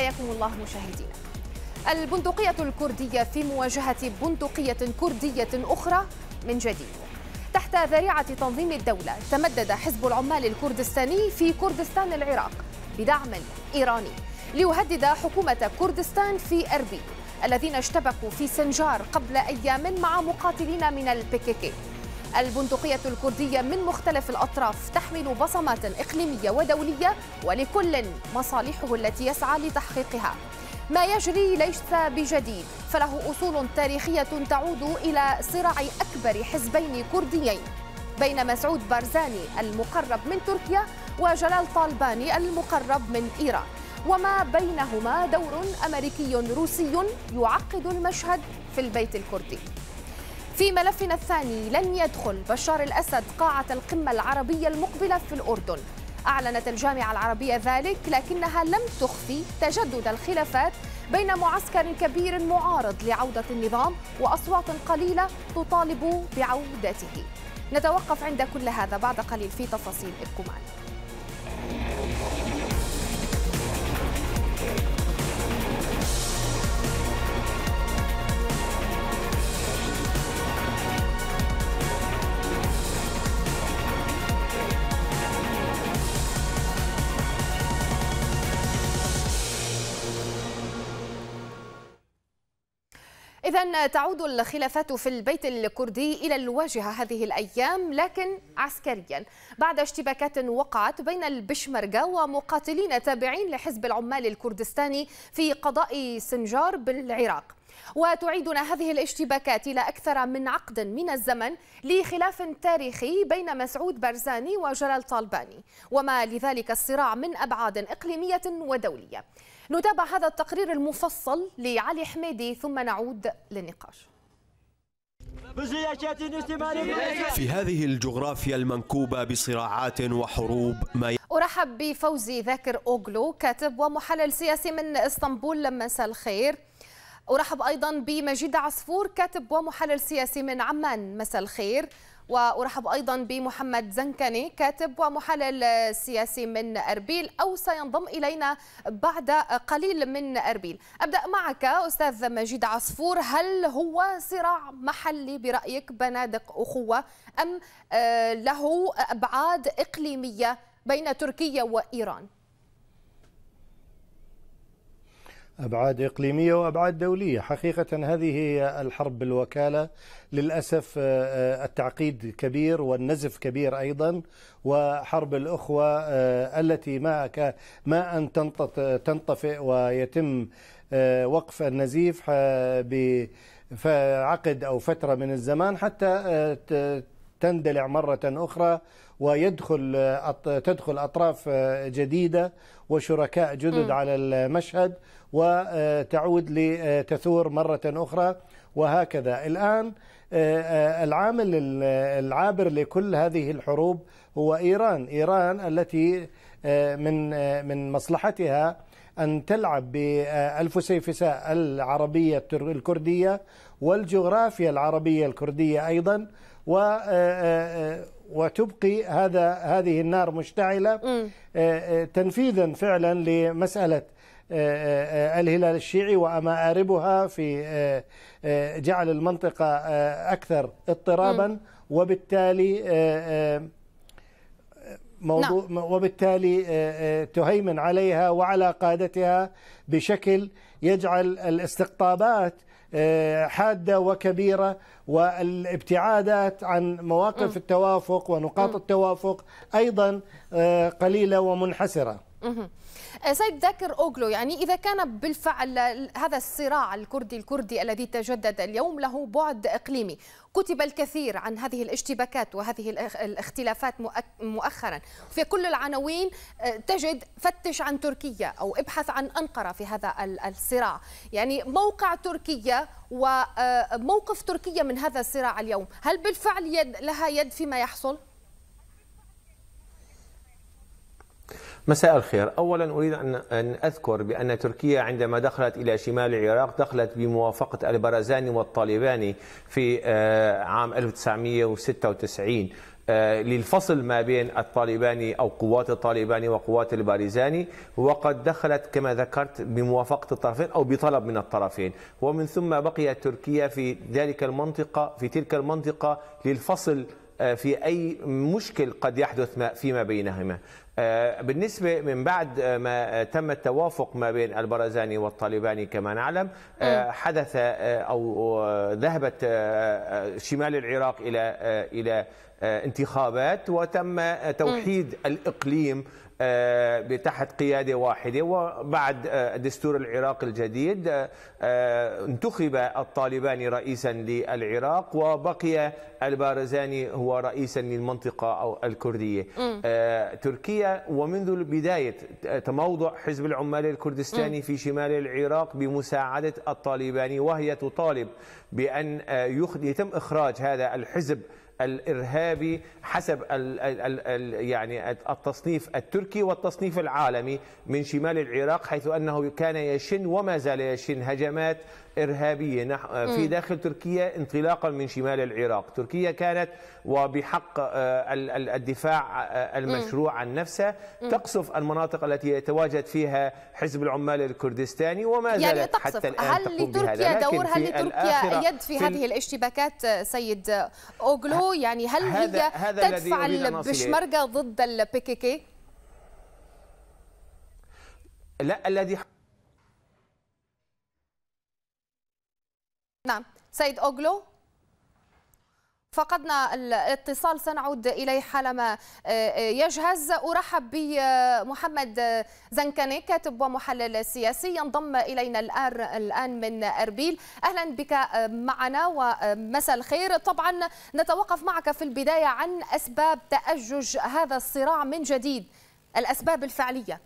حياكم الله مشاهدينا البندقية الكردية في مواجهة بندقية كردية أخرى من جديد تحت ذريعة تنظيم الدولة تمدد حزب العمال الكردستاني في كردستان العراق بدعم إيراني ليهدد حكومة كردستان في أربيل الذين اشتبكوا في سنجار قبل أيام مع مقاتلين من البيكيكي البندقية الكردية من مختلف الأطراف تحمل بصمات إقليمية ودولية ولكل مصالحه التي يسعى لتحقيقها ما يجري ليس بجديد فله أصول تاريخية تعود إلى صراع أكبر حزبين كرديين بين مسعود بارزاني المقرب من تركيا وجلال طالباني المقرب من إيران وما بينهما دور أمريكي روسي يعقد المشهد في البيت الكردي في ملفنا الثاني لن يدخل بشار الأسد قاعة القمة العربية المقبلة في الأردن أعلنت الجامعة العربية ذلك لكنها لم تخفي تجدد الخلافات بين معسكر كبير معارض لعودة النظام وأصوات قليلة تطالب بعودته نتوقف عند كل هذا بعد قليل في تفاصيل ابقوا إذا تعود الخلافات في البيت الكردي إلى الواجهة هذه الأيام لكن عسكريا بعد اشتباكات وقعت بين البشمركة ومقاتلين تابعين لحزب العمال الكردستاني في قضاء سنجار بالعراق وتعيدنا هذه الاشتباكات إلى أكثر من عقد من الزمن لخلاف تاريخي بين مسعود برزاني وجلال طالباني وما لذلك الصراع من أبعاد إقليمية ودولية نتابع هذا التقرير المفصل لعلي حميدي ثم نعود للنقاش في هذه الجغرافيا المنكوبة بصراعات وحروب ما ي... أرحب بفوزي ذاكر أوغلو كاتب ومحلل سياسي من إسطنبول لما الخير أرحب أيضا بمجيد عصفور كاتب ومحلل سياسي من عمان مساء الخير وأرحب أيضا بمحمد زنكني كاتب ومحلل سياسي من أربيل أو سينضم إلينا بعد قليل من أربيل أبدأ معك أستاذ مجيد عصفور هل هو صراع محلي برأيك بنادق أخوة أم آه، له أبعاد إقليمية بين تركيا وإيران؟ أبعاد إقليمية وأبعاد دولية حقيقة هذه هي الحرب بالوكالة للأسف آه، آه، التعقيد كبير والنزف كبير أيضا وحرب الأخوة آه، التي ما, ما أن تنطفئ ويتم وقف النزيف بعقد أو فترة من الزمان حتى تندلع مرة أخرى ويدخل تدخل أطراف جديدة وشركاء جدد على المشهد وتعود لتثور مرة أخرى وهكذا الآن آه، آه، العامل العابر لكل هذه الحروب هو إيران إيران التي آه، من من مصلحتها أن تلعب بالفسيفساء العربية الكردية والجغرافيا العربية الكردية أيضا و وتبقي هذا هذه النار مشتعلة آه، آه، تنفيذا فعلا لمسألة آه، الهلال الشيعي آربها في جعل المنطقة أكثر اضطرابا وبالتالي موضوع نعم. وبالتالي تهيمن عليها وعلى قادتها بشكل يجعل الاستقطابات آه، حاده وكبيره والابتعادات عن مواقف التوافق ونقاط التوافق ايضا آه، قليله ومنحسره. آه، سيد ذاكر أوغلو يعني إذا كان بالفعل هذا الصراع الكردي الكردي الذي تجدد اليوم له بعد إقليمي كتب الكثير عن هذه الاشتباكات وهذه الاختلافات مؤخرا في كل العناوين آه، تجد فتش عن تركيا أو ابحث عن أنقرة في هذا الصراع يعني موقع تركيا وموقف آه، تركيا من هذا الصراع اليوم هل بالفعل يد لها يد فيما يحصل؟ مساء الخير أولا أريد أن أذكر بأن تركيا عندما دخلت إلى شمال العراق دخلت بموافقة البرزاني والطالباني في آه، عام 1996 آه، للفصل ما بين الطالباني أو قوات الطالباني وقوات البارزاني وقد دخلت كما ذكرت بموافقة الطرفين أو بطلب من الطرفين ومن ثم بقيت تركيا في ذلك المنطقة في تلك المنطقة للفصل آه، في أي مشكل قد يحدث فيما بينهما آه، بالنسبة من بعد آه، ما آه، تم التوافق ما بين البرزاني والطالباني كما نعلم نعم. حدث أو ذهبت شمال العراق إلى إلى انتخابات وتم توحيد الإقليم آه، تحت قيادة واحدة وبعد الدستور آه، العراقي الجديد آه، انتخب الطالباني رئيسا للعراق وبقي البارزاني هو رئيسا للمنطقة أو الكردية تركيا ومنذ بداية تموضع حزب العمال الكردستاني في شمال العراق بمساعدة الطالباني وهي تطالب بأن يتم إخراج هذا الحزب الارهابي حسب يعني التصنيف التركي والتصنيف العالمي من شمال العراق حيث انه كان يشن وما زال يشن هجمات إرهابية آه، في داخل تركيا انطلاقا من شمال العراق تركيا كانت وبحق آه، الدفاع آه، المشروع عن نفسها تقصف المناطق التي يتواجد فيها حزب العمال الكردستاني وما يعني زالت يعني حتى الآن هل تقوم لتركيا دور هل لتركيا يد في, في هذه الاشتباكات سيد أوغلو يعني هل هذا هي هذا تدفع البشمركة ضد البيكيكي لا الذي نعم سيد أوغلو فقدنا الاتصال سنعود إليه حالما آه، آه، يجهز أرحب بمحمد آه، زنكاني كاتب ومحلل سياسي ينضم إلينا الآن من أربيل أهلا بك معنا ومساء الخير طبعا نتوقف معك في البداية عن أسباب تأجج هذا الصراع من جديد الأسباب الفعلية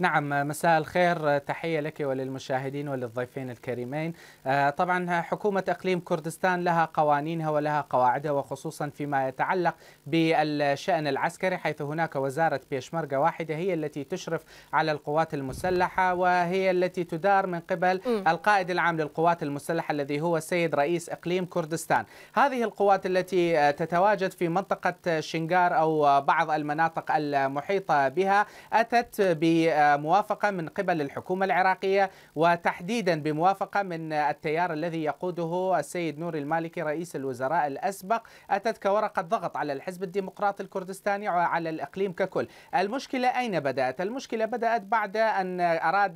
نعم مساء الخير تحية لك وللمشاهدين وللضيفين الكريمين آه، طبعا حكومة إقليم كردستان لها قوانينها ولها قواعدها وخصوصا فيما يتعلق بالشأن العسكري حيث هناك وزارة بيشمركة واحدة هي التي تشرف على القوات المسلحة وهي التي تدار من قبل القائد العام للقوات المسلحة الذي هو السيد رئيس إقليم كردستان هذه القوات التي آه، تتواجد في منطقة شنغار أو بعض المناطق المحيطة بها أتت ب آه، موافقة من قبل الحكومة العراقية وتحديدا بموافقة من التيار الذي يقوده السيد نور المالكي رئيس الوزراء الأسبق أتت كورقة ضغط على الحزب الديمقراطي الكردستاني وعلى الإقليم ككل المشكلة أين بدأت؟ المشكلة بدأت بعد أن أراد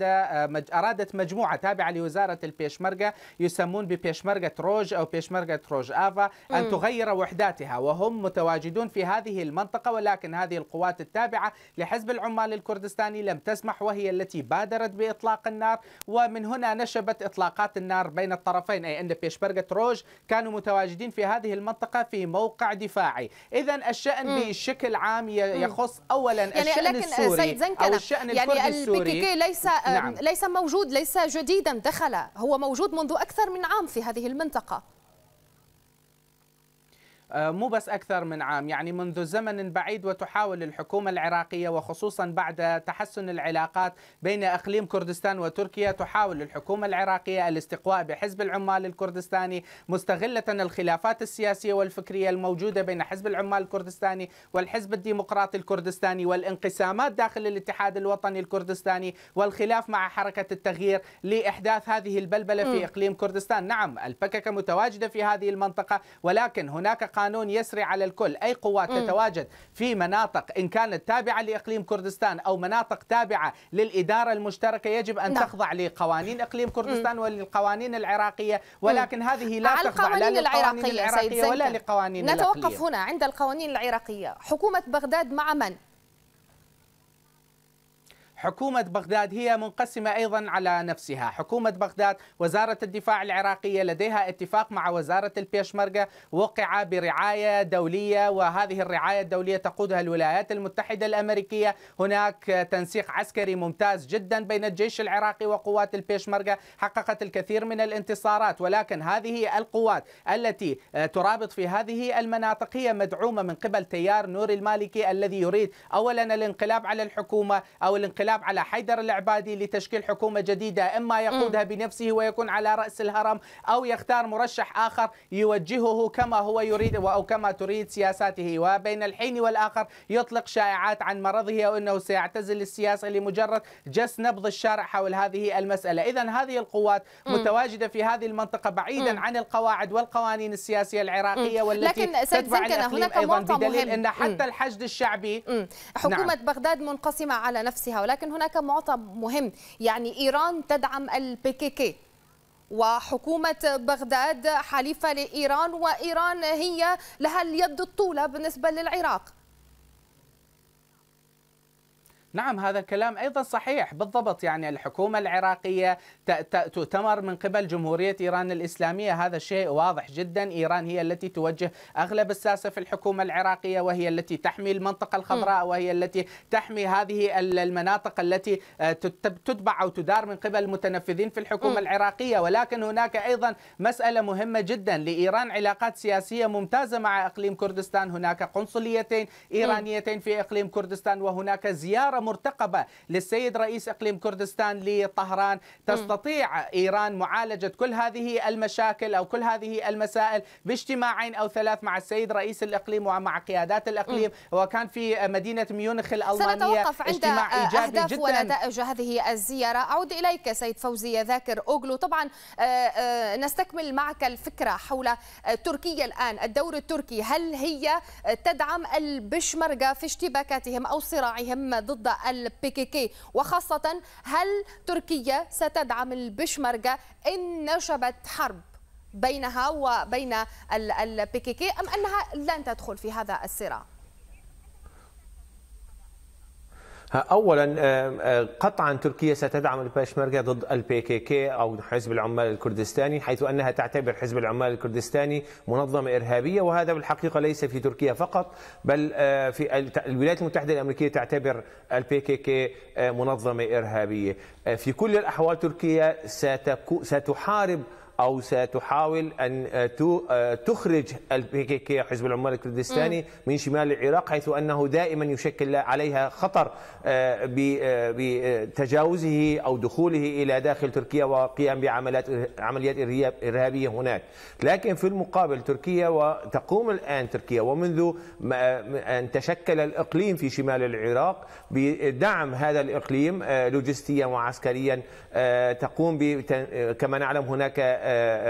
أرادت مجموعة تابعة لوزارة البيشمركة يسمون ببيشمركة روج أو بيشمركة روج آفا أن تغير وحداتها وهم متواجدون في هذه المنطقة ولكن هذه القوات التابعة لحزب العمال الكردستاني لم تسمع تسمح وهي التي بادرت بإطلاق النار ومن هنا نشبت إطلاقات النار بين الطرفين أي أن بيشبرغ روج كانوا متواجدين في هذه المنطقة في موقع دفاعي إذا الشأن مم. بشكل عام يخص أولا يعني الشأن السوري سيد زنكنة أو الشأن يعني الكردي السوري ليس آه، نعم. ليس موجود ليس جديدا دخل هو موجود منذ أكثر من عام في هذه المنطقة آه، مو بس أكثر من عام يعني منذ زمن بعيد وتحاول الحكومة العراقية وخصوصا بعد تحسن العلاقات بين أقليم كردستان وتركيا تحاول الحكومة العراقية الاستقواء بحزب العمال الكردستاني مستغلة الخلافات السياسية والفكرية الموجودة بين حزب العمال الكردستاني والحزب الديمقراطي الكردستاني والانقسامات داخل الاتحاد الوطني الكردستاني والخلاف مع حركة التغيير لإحداث هذه البلبلة في إقليم كردستان نعم البككة متواجدة في هذه المنطقة ولكن هناك قانون قانون يسري على الكل أي قوات م. تتواجد في مناطق إن كانت تابعة لإقليم كردستان أو مناطق تابعة للإدارة المشتركة يجب أن نعم. تخضع لقوانين إقليم كردستان م. وللقوانين العراقية ولكن م. هذه لا تخضع لا للقوانين العراقية ولا لقوانين نتوقف الأقلية. هنا عند القوانين العراقية حكومة بغداد مع من؟ حكومة بغداد هي منقسمة أيضا على نفسها حكومة بغداد وزارة الدفاع العراقية لديها اتفاق مع وزارة البيشمركة وقع برعاية دولية وهذه الرعاية الدولية تقودها الولايات المتحدة الأمريكية هناك تنسيق عسكري ممتاز جدا بين الجيش العراقي وقوات البيشمركة حققت الكثير من الانتصارات ولكن هذه القوات التي ترابط في هذه المناطق هي مدعومة من قبل تيار نور المالكي الذي يريد أولا الانقلاب على الحكومة أو الانقلاب الانقلاب على حيدر العبادي لتشكيل حكومة جديدة إما يقودها بنفسه ويكون على رأس الهرم أو يختار مرشح آخر يوجهه كما هو يريد أو كما تريد سياساته وبين الحين والآخر يطلق شائعات عن مرضه أو أنه سيعتزل السياسة لمجرد جس نبض الشارع حول هذه المسألة إذا هذه القوات متواجدة في هذه المنطقة بعيدا عن القواعد والقوانين السياسية العراقية والتي لكن تدفع هناك أيضا بدليل مهم. أن حتى الحشد الشعبي نعم. حكومة نعم. بغداد منقسمة على نفسها ولكن ولكن هناك معطى مهم يعني إيران تدعم البيكيكي وحكومة بغداد حليفة لإيران وإيران هي لها اليد الطولة بالنسبة للعراق نعم هذا الكلام أيضا صحيح بالضبط يعني الحكومة العراقية تؤتمر من قبل جمهورية إيران الإسلامية هذا الشيء واضح جدا إيران هي التي توجه أغلب الساسة في الحكومة العراقية وهي التي تحمي المنطقة الخضراء وهي التي تحمي هذه المناطق التي آه، تتبع أو تدار من قبل المتنفذين في الحكومة العراقية ولكن هناك أيضا مسألة مهمة جدا لإيران علاقات سياسية ممتازة مع إقليم كردستان هناك قنصليتين إيرانيتين في إقليم كردستان وهناك زيارة مرتقبة للسيد رئيس إقليم كردستان لطهران تستطيع إيران معالجة كل هذه المشاكل أو كل هذه المسائل باجتماعين أو ثلاث مع السيد رئيس الإقليم ومع قيادات الإقليم وكان في مدينة ميونخ الألمانية سنتوقف عند آه، أهداف جدا ونتائج هذه الزيارة أعود إليك سيد فوزي ذاكر أوغلو طبعا آه، آه، نستكمل معك الفكرة حول تركيا الآن الدور التركي هل هي تدعم البشمركة في اشتباكاتهم أو صراعهم ضد والبيكيكي وخاصة هل تركيا ستدعم البشمركة إن نشبت حرب بينها وبين البيكيكي أم أنها لن تدخل في هذا الصراع؟ اولا آه، قطعا تركيا ستدعم البشمركه ضد البي كي كي او حزب العمال الكردستاني حيث انها تعتبر حزب العمال الكردستاني منظمه ارهابيه وهذا بالحقيقه ليس في تركيا فقط بل آه، في الولايات المتحده الامريكيه تعتبر البي كي كي آه، منظمه ارهابيه في كل الاحوال تركيا ستحارب او ستحاول ان آه، آه، تخرج البيكيكي حزب العمال الكردستاني من شمال العراق حيث انه دائما يشكل عليها خطر آه، بتجاوزه او دخوله الى داخل تركيا والقيام بعمليات عمليات ارهابيه هناك لكن في المقابل تركيا وتقوم الان تركيا ومنذ ان تشكل الاقليم في شمال العراق بدعم هذا الاقليم لوجستيا وعسكريا تقوم كما نعلم هناك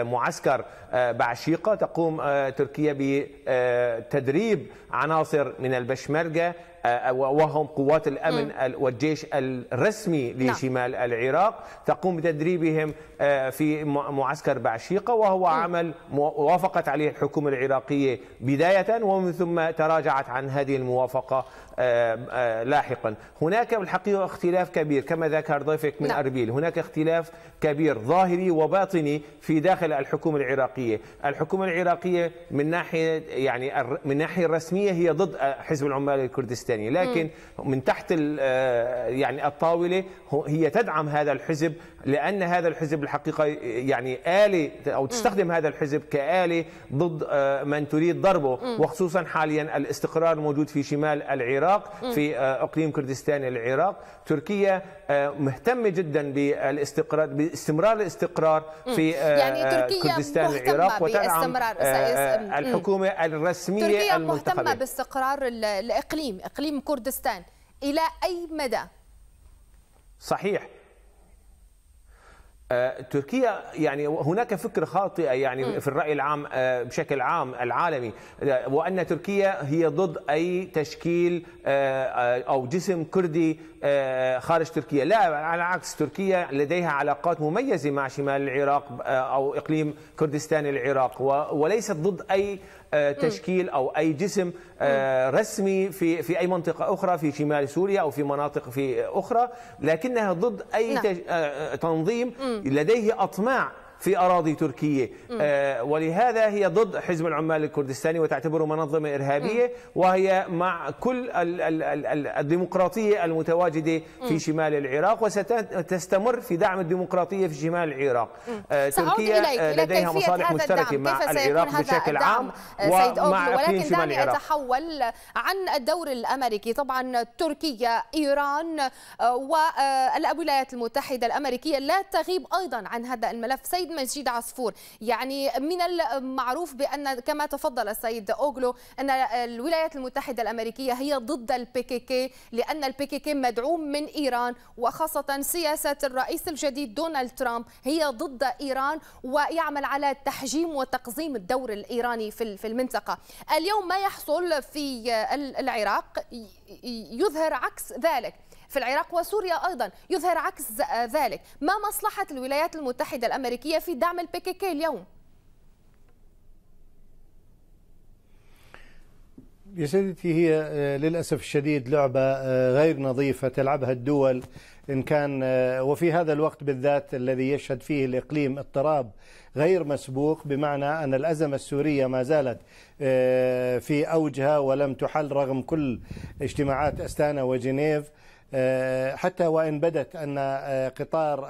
معسكر آه، بعشيقة تقوم آه، تركيا بتدريب عناصر من البشمركة آه، آه، وهم قوات الأمن م. والجيش الرسمي لشمال نعم. العراق تقوم بتدريبهم آه، في معسكر بعشيقة وهو عمل وافقت عليه الحكومة العراقية بداية ومن ثم تراجعت عن هذه الموافقة لاحقا هناك بالحقيقة اختلاف كبير كما ذكر ضيفك من نعم. أربيل هناك اختلاف كبير ظاهري وباطني في داخل الحكومة العراقية الحكومة العراقية من ناحية يعني من ناحية الرسميه هي ضد حزب العمال الكردستاني الثانيه لكن م. من تحت آه، يعني الطاوله هي تدعم هذا الحزب لان هذا الحزب الحقيقه يعني اله او تستخدم م. هذا الحزب كاله ضد آه، من تريد ضربه م. وخصوصا حاليا الاستقرار موجود في شمال العراق في آه، اقليم كردستان العراق تركيا مهتمه جدا بالاستقرار باستمرار الاستقرار في يعني تركيا كردستان العراق وتدعم الحكومه الرسميه تركيا المنتخبه مهتمه باستقرار الاقليم إقليم كردستان إلى أي مدى؟ صحيح آه، تركيا يعني هناك فكر خاطئة يعني في الرأي العام آه، بشكل عام العالمي آه، وأن تركيا هي ضد أي تشكيل أو جسم كردي آه، خارج تركيا لا على عكس تركيا لديها علاقات مميزة مع شمال العراق آه، أو إقليم كردستان العراق وليست ضد أي آه، تشكيل او اي جسم رسمي في في اي منطقه اخرى في شمال سوريا او في مناطق في اخرى لكنها ضد اي نعم. تنظيم لديه اطماع في أراضي تركية آه، ولهذا هي ضد حزب العمال الكردستاني وتعتبره منظمة إرهابية وهي مع كل الديمقراطية المتواجدة في شمال العراق وستستمر في دعم الديمقراطية في شمال العراق آه، تركيا آه، لديها مصالح مشتركة مع العراق بشكل عام ومع ولكن دعني أتحول عن الدور الأمريكي طبعا تركيا إيران والولايات المتحدة الأمريكية لا تغيب أيضا عن هذا الملف سيدنا مجيد عصفور يعني من المعروف بأن كما تفضل السيد أوغلو أن الولايات المتحدة الأمريكية هي ضد البيكيكي لأن البيكيكي مدعوم من إيران وخاصة سياسة الرئيس الجديد دونالد ترامب هي ضد إيران ويعمل على تحجيم وتقزيم الدور الإيراني في المنطقة اليوم ما يحصل في العراق يظهر عكس ذلك في العراق وسوريا أيضا يظهر عكس آه، ذلك ما مصلحة الولايات المتحدة الأمريكية في دعم البيكيكي اليوم؟ يا سيدتي هي آه، للأسف الشديد لعبة آه، غير نظيفة تلعبها الدول إن كان وفي هذا الوقت بالذات الذي يشهد فيه الإقليم اضطراب غير مسبوق بمعنى أن الأزمة السورية ما زالت في أوجها ولم تحل رغم كل اجتماعات أستانا وجنيف آه، حتى وان بدت ان آه، قطار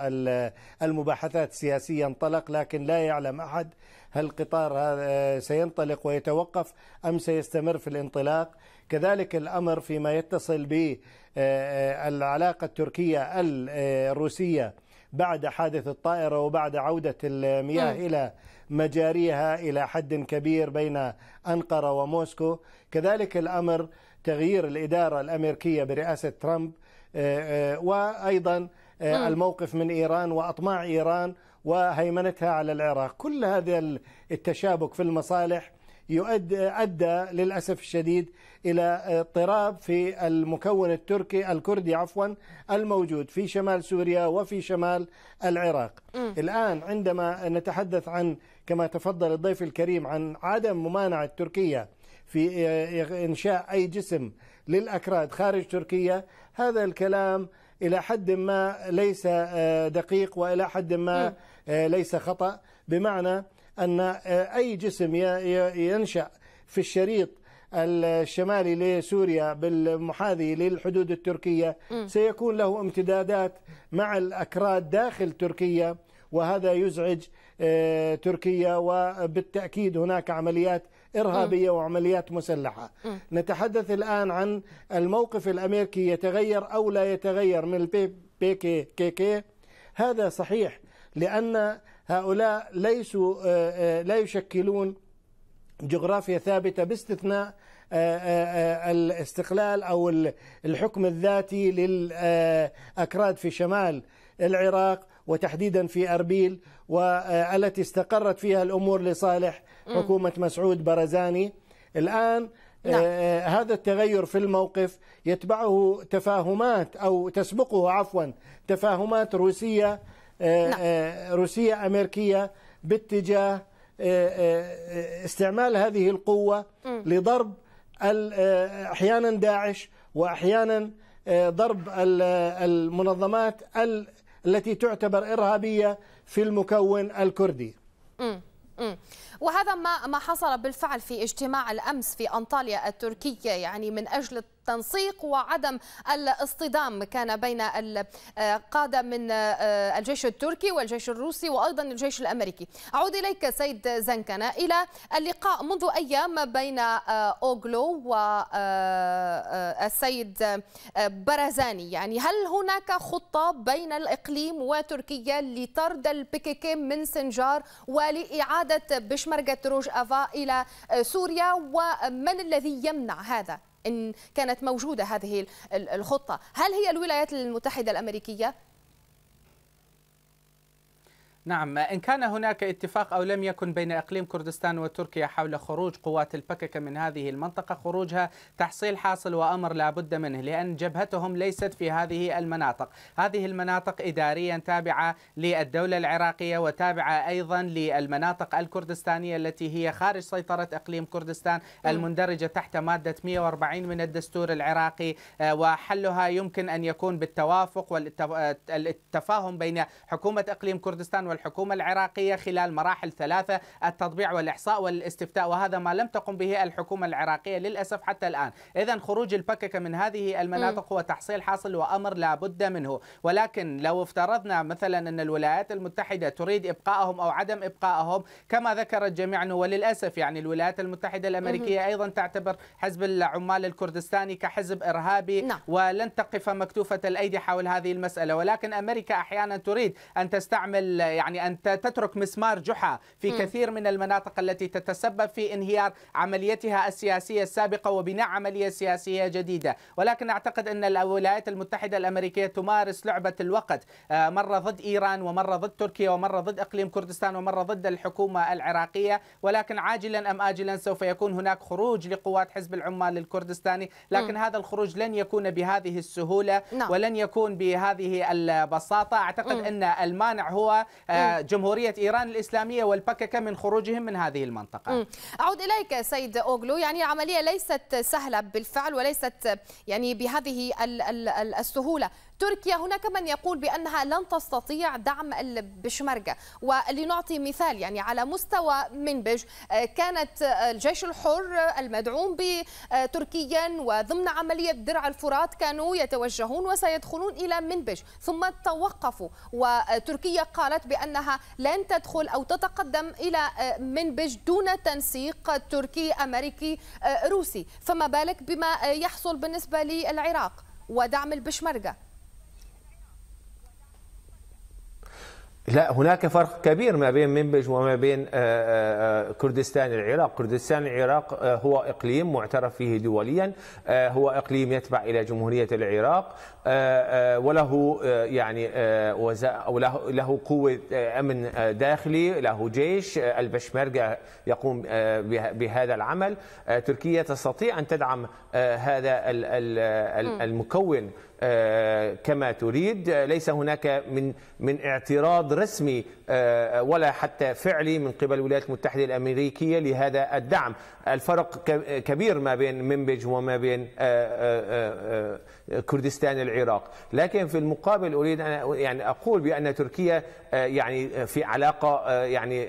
المباحثات السياسيه انطلق لكن لا يعلم احد هل قطار آه، سينطلق ويتوقف ام سيستمر في الانطلاق كذلك الامر فيما يتصل بالعلاقه التركيه الروسيه بعد حادث الطائره وبعد عوده المياه الى مجاريها الى حد كبير بين انقره وموسكو كذلك الامر تغيير الاداره الامريكيه برئاسه ترامب آه، آه، وأيضا آه، الموقف من إيران وأطماع إيران وهيمنتها على العراق كل هذا التشابك في المصالح يؤدي أدى للأسف الشديد إلى اضطراب في المكون التركي الكردي عفوا الموجود في شمال سوريا وفي شمال العراق م. الآن عندما نتحدث عن كما تفضل الضيف الكريم عن عدم ممانعة تركيا في إنشاء أي جسم للأكراد خارج تركيا هذا الكلام إلى حد ما ليس آه، دقيق وإلى حد ما آه، ليس خطأ بمعنى أن آه، أي جسم ينشأ في الشريط الشمالي لسوريا بالمحاذي للحدود التركية سيكون له امتدادات مع الأكراد داخل تركيا وهذا يزعج تركيا وبالتأكيد هناك عمليات إرهابية م. وعمليات مسلحة م. نتحدث الآن عن الموقف الأمريكي يتغير أو لا يتغير من البي بي كي, كي, كي هذا صحيح لأن هؤلاء ليسوا آه، آه، لا يشكلون جغرافيا ثابتة باستثناء آه، الاستقلال أو الحكم الذاتي للأكراد في شمال العراق وتحديدا في أربيل والتي استقرت فيها الأمور لصالح حكومة مسعود برزاني الآن نعم. آه، هذا التغير في الموقف يتبعه تفاهمات أو تسبقه عفوا تفاهمات روسية آه، نعم. آه، روسية أمريكية باتجاه استعمال هذه القوة لضرب أحيانا داعش وأحيانا ضرب المنظمات التي تعتبر إرهابية في المكون الكردي وهذا ما ما حصل بالفعل في اجتماع الامس في انطاليا التركيه يعني من اجل التنسيق وعدم الاصطدام كان بين القادة آه، من آه، الجيش التركي والجيش الروسي وأيضا الجيش الأمريكي أعود إليك سيد زنكنا إلى اللقاء منذ أيام بين آه، أوغلو والسيد برزاني يعني هل هناك خطة بين الإقليم وتركيا لطرد البيكيكي من سنجار ولإعادة بشمركة روج أفا إلى سوريا ومن الذي يمنع هذا؟ إن كانت موجودة هذه الخطة هل هي الولايات المتحدة الأمريكية نعم إن كان هناك اتفاق أو لم يكن بين إقليم كردستان وتركيا حول خروج قوات البككة من هذه المنطقة خروجها تحصيل حاصل وأمر لا بد منه لأن جبهتهم ليست في هذه المناطق هذه المناطق إداريا تابعة للدولة العراقية وتابعة أيضا للمناطق الكردستانية التي هي خارج سيطرة إقليم كردستان المندرجة تحت مادة 140 من الدستور العراقي آه، وحلها يمكن أن يكون بالتوافق والتفاهم آه، بين حكومة إقليم كردستان الحكومة العراقية خلال مراحل ثلاثة التطبيع والإحصاء والاستفتاء وهذا ما لم تقم به الحكومة العراقية للأسف حتى الآن إذا خروج البككة من هذه المناطق هو تحصيل حاصل وأمر لا بد منه ولكن لو افترضنا مثلا أن الولايات المتحدة تريد إبقائهم أو عدم إبقائهم كما ذكرت جميعا وللأسف يعني الولايات المتحدة الأمريكية أيضا تعتبر حزب العمال الكردستاني كحزب إرهابي نعم. ولن تقف مكتوفة الأيدي حول هذه المسألة ولكن أمريكا أحيانا تريد أن تستعمل يعني يعني أن تترك مسمار جحا في كثير من المناطق التي تتسبب في انهيار عمليتها السياسية السابقة وبناء عملية سياسية جديدة ولكن أعتقد أن الولايات المتحدة الأمريكية تمارس لعبة الوقت آه، مرة ضد إيران ومرة ضد تركيا ومرة ضد إقليم كردستان ومرة ضد الحكومة العراقية ولكن عاجلا أم آجلا سوف يكون هناك خروج لقوات حزب العمال الكردستاني لكن م. هذا الخروج لن يكون بهذه السهولة نعم. ولن يكون بهذه البساطة أعتقد م. أن المانع هو آه، جمهورية إيران الإسلامية والبككة من خروجهم من هذه المنطقة أعود إليك سيد أوغلو يعني عملية ليست سهلة بالفعل وليست يعني بهذه السهولة تركيا هناك من يقول بأنها لن تستطيع دعم البشمركة ولنعطي مثال يعني على مستوى منبج آه، كانت آه، الجيش الحر آه، المدعوم بتركيا وضمن عملية درع الفرات كانوا يتوجهون وسيدخلون إلى منبج ثم توقفوا وتركيا قالت بأنها لن تدخل أو تتقدم إلى منبج دون تنسيق تركي أمريكي روسي فما بالك بما يحصل بالنسبة للعراق ودعم البشمركة لا هناك فرق كبير ما بين منبج وما بين آه، آه، آه، كردستان العراق كردستان العراق هو إقليم معترف فيه دوليا هو إقليم يتبع إلى جمهورية العراق وله يعني وله له قوة أمن داخلي له جيش البشمركة يقوم بهذا العمل تركيا تستطيع أن تدعم هذا المكون كما تريد ليس هناك من من اعتراض رسمي آه، آه، ولا حتى فعلي من قبل الولايات المتحدة الأمريكية لهذا الدعم الفرق كبير ما بين منبج وما بين آه، كردستان العراق لكن في المقابل أريد أن يعني أقول بأن تركيا يعني في علاقة يعني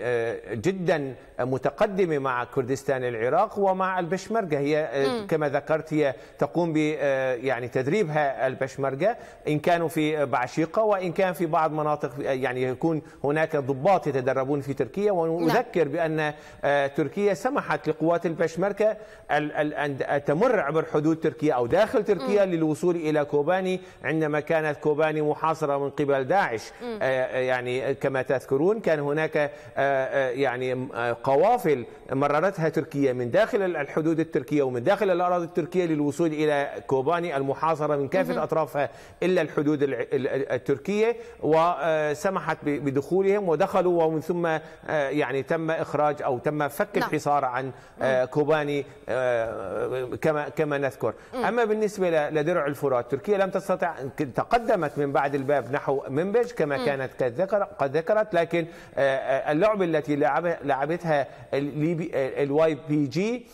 جدا متقدمة مع كردستان العراق ومع البشمركة هي كما ذكرت هي تقوم ب يعني تدريبها البشمركة إن كانوا في بعشيقة وإن كان في بعض من مناطق يعني يكون هناك ضباط يتدربون في تركيا ونذكر نعم. بأن آه، تركيا سمحت لقوات البشمركة أن آه، تمر عبر حدود تركيا أو داخل تركيا للوصول إلى كوباني عندما كانت كوباني محاصرة من قبل داعش آه، يعني كما تذكرون كان هناك يعني قوافل مررتها تركيا من داخل الحدود التركية ومن داخل الأراضي التركية للوصول إلى كوباني المحاصرة من كافة أطرافها إلا الحدود التركية و وسمحت بدخولهم ودخلوا ومن ثم آه، يعني تم اخراج او تم فك نعم. الحصار عن آه، كوباني آه، كما كما نذكر اما بالنسبه لدرع الفرات تركيا لم تستطع تقدمت من بعد الباب نحو منبج كما كانت قد ذكرت لكن اللعبه التي لعبتها الواي بي جي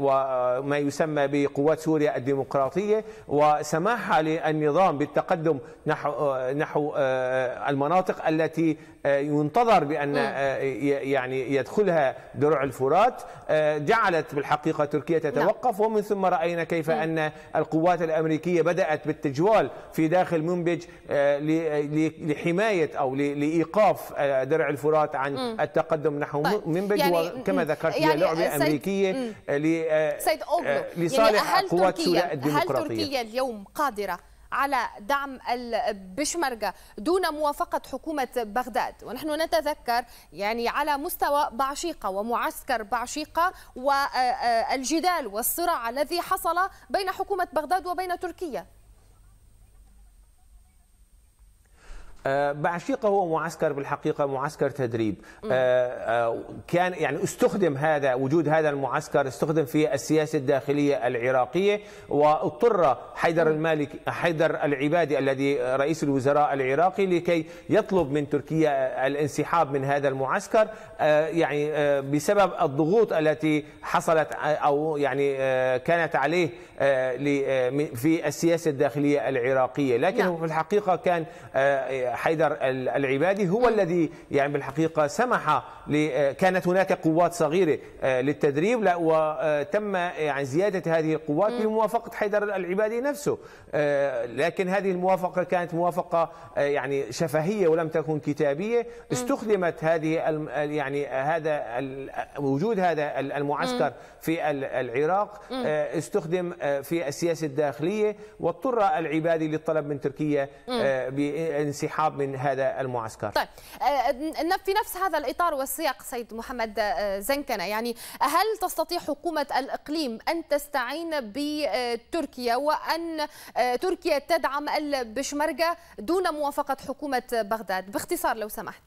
وما يسمى بقوات سوريا الديمقراطيه وسماحها للنظام بالتقدم نحو نحو آه، المناطق التي آه، ينتظر بان آه، يعني يدخلها درع الفرات جعلت بالحقيقه تركيا نعم. تتوقف ومن ثم راينا كيف ان القوات الامريكيه بدات بالتجوال في داخل منبج لحمايه او لايقاف درع الفرات عن التقدم نحو طيب. منبج يعني وكما ذكرت هي يعني لعبه امريكيه ل يعني لصالح يعني قوات سوريا الديمقراطيه هل تركيا اليوم قادره على دعم البشمركة دون موافقة حكومة بغداد ونحن نتذكر يعني على مستوى بعشيقة ومعسكر بعشيقة والجدال والصراع الذي حصل بين حكومة بغداد وبين تركيا بعشيقة آه، هو معسكر بالحقيقة معسكر تدريب آه، آه، كان يعني استخدم هذا وجود هذا المعسكر استخدم في السياسة الداخلية العراقية واضطر حيدر المالك حيدر العبادي الذي رئيس الوزراء العراقي لكي يطلب من تركيا الانسحاب من هذا المعسكر يعني بسبب الضغوط التي حصلت أو يعني كانت عليه في السياسة الداخلية العراقية لكن نعم. في الحقيقة كان حيدر العبادي هو الذي يعني بالحقيقة سمح آه، كانت هناك قوات صغيرة آه، للتدريب وتم آه، يعني زيادة هذه القوات بموافقة حيدر العبادي نفسه لكن هذه الموافقة كانت موافقة يعني شفهية ولم تكن كتابية استخدمت هذه يعني هذا وجود هذا المعسكر في العراق استخدم في السياسة الداخلية واضطر العبادي للطلب من تركيا بانسحاب الانسحاب من هذا المعسكر طيب آه، في نفس هذا الإطار والسياق سيد محمد آه، زنكنة يعني هل تستطيع حكومة الإقليم أن تستعين بتركيا وأن آه، تركيا تدعم البشمركة دون موافقة حكومة بغداد باختصار لو سمحت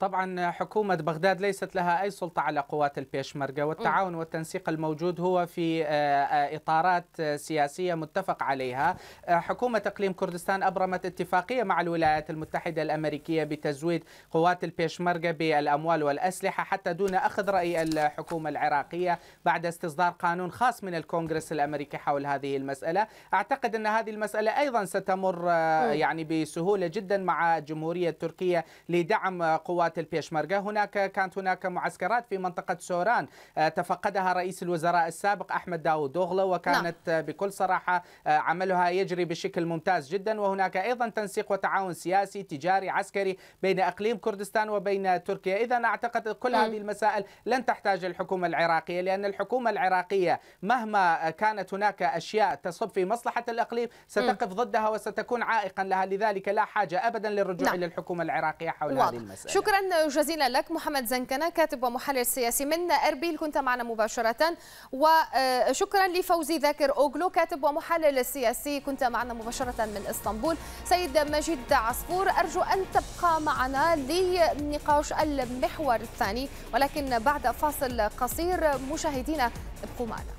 طبعا حكومة بغداد ليست لها أي سلطة على قوات البيشمركة والتعاون والتنسيق الموجود هو في آه، آه، إطارات سياسية متفق عليها آه، حكومة إقليم كردستان أبرمت اتفاقية مع الولايات المتحدة الأمريكية بتزويد قوات البيشمركة بالأموال والأسلحة حتى دون أخذ رأي الحكومة العراقية بعد استصدار قانون خاص من الكونغرس الأمريكي حول هذه المسألة أعتقد أن هذه المسألة أيضا ستمر يعني بسهولة جدا مع الجمهورية التركية لدعم قوات قوات البيشمركة هناك كانت هناك معسكرات في منطقة سوران آه، تفقدها رئيس الوزراء السابق أحمد داود أغلو وكانت نعم. بكل صراحة آه، عملها يجري بشكل ممتاز جدا وهناك أيضا تنسيق وتعاون سياسي تجاري عسكري بين أقليم كردستان وبين تركيا إذا أعتقد كل نعم. هذه المسائل لن تحتاج الحكومة العراقية لأن الحكومة العراقية مهما كانت هناك أشياء تصب في مصلحة الأقليم ستقف ضدها وستكون عائقا لها لذلك لا حاجة أبدا للرجوع نعم. إلى الحكومة العراقية حول واضح. هذه المسألة شكرا شكرا جزيلا لك محمد زنكنة كاتب ومحلل سياسي من أربيل كنت معنا مباشرة وشكرا آه، لفوزي ذاكر أوغلو كاتب ومحلل سياسي كنت معنا مباشرة من إسطنبول سيد مجيد عصفور أرجو أن تبقى معنا لنقاش المحور الثاني ولكن بعد فاصل قصير مشاهدينا ابقوا معنا